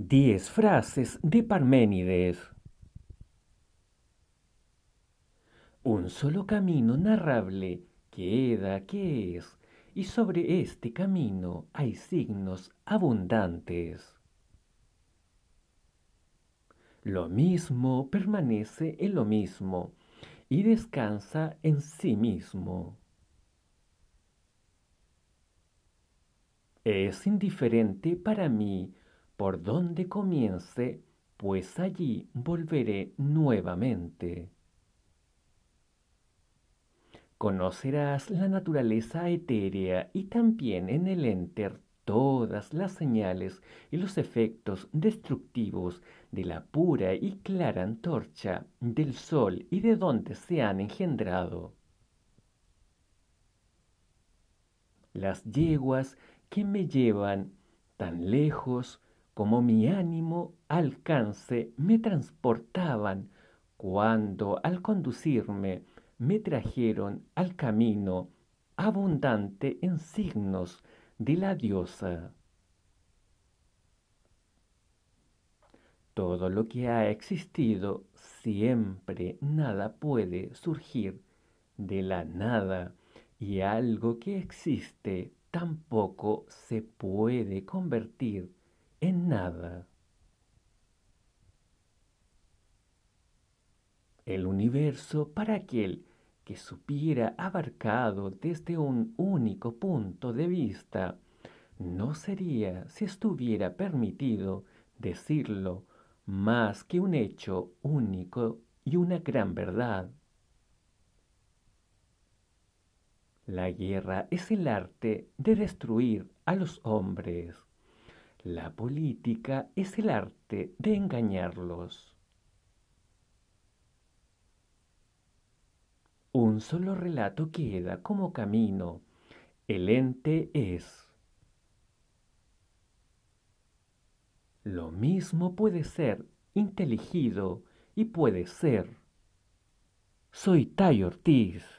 Diez frases de Parménides. Un solo camino narrable queda que es, y sobre este camino hay signos abundantes. Lo mismo permanece en lo mismo y descansa en sí mismo. Es indiferente para mí por donde comience, pues allí volveré nuevamente. Conocerás la naturaleza etérea y también en el enter todas las señales y los efectos destructivos de la pura y clara antorcha del sol y de donde se han engendrado. Las yeguas que me llevan tan lejos como mi ánimo alcance me transportaban cuando al conducirme me trajeron al camino abundante en signos de la diosa. Todo lo que ha existido siempre nada puede surgir de la nada y algo que existe tampoco se puede convertir en nada. El universo para aquel que supiera abarcado desde un único punto de vista no sería, si estuviera permitido decirlo, más que un hecho único y una gran verdad. La guerra es el arte de destruir a los hombres. La política es el arte de engañarlos. Un solo relato queda como camino. El ente es. Lo mismo puede ser inteligido y puede ser. Soy Tay Ortiz.